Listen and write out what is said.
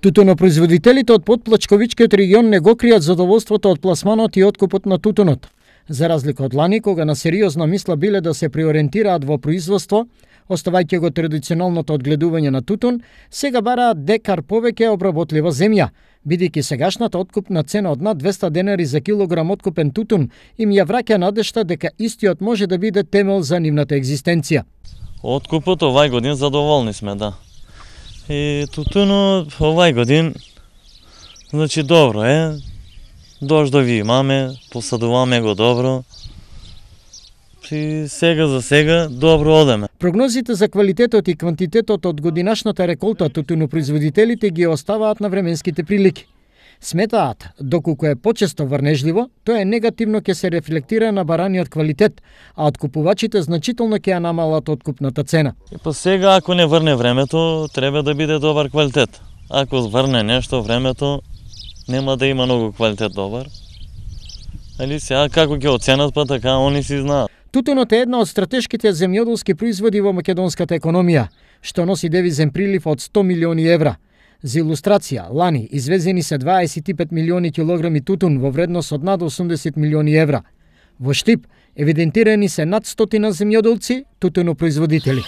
Тутунопроизводителите од подплачковичкиот регион не го кријат задоволството од пласманот и откупот на тутунот. За разлика од лани, кога на сериозна мисла биле да се приориентираат во производство, оставајќи го традиционалното одгледување на тутун, сега бараат декар повеќе обработлива земја, бидејќи сегашната откупна цена од над 200 денари за килограм откупен тутун им ја враќа надешта дека истиот може да биде темел за нивната екзистенција. Откупот овај годин задоволни сме, да. И тутуно овај годин, значи добро е, дождови да имаме, посадуваме го добро, и сега за сега добро одеме. Прогнозите за квалитетот и квантитетот од годинашната реколта тутуно производителите ги оставаат на временските прилики. Сметаат, доколку е почесто врнежливо, тоа е негативно ќе се рефлектира на бараниот квалитет, а од купувачите значително ќе ја намалат откупната цена. И по па сега, ако не врне времето, треба да биде добар квалитет. Ако врне нешто времето, нема да има многу квалитет добар. Али сега како ќе оценат, па така они си знаат. Тутунот е една од стратешките земјоделски производи во македонската економија, што носи девизен прилив од 100 милиони евра – За илустрација, лани извезени се 25 милиони килограми тутун во вредност од над 80 милиони евра. Во Штип евидентирани се над стотина земјоделци, тутунопроизводители.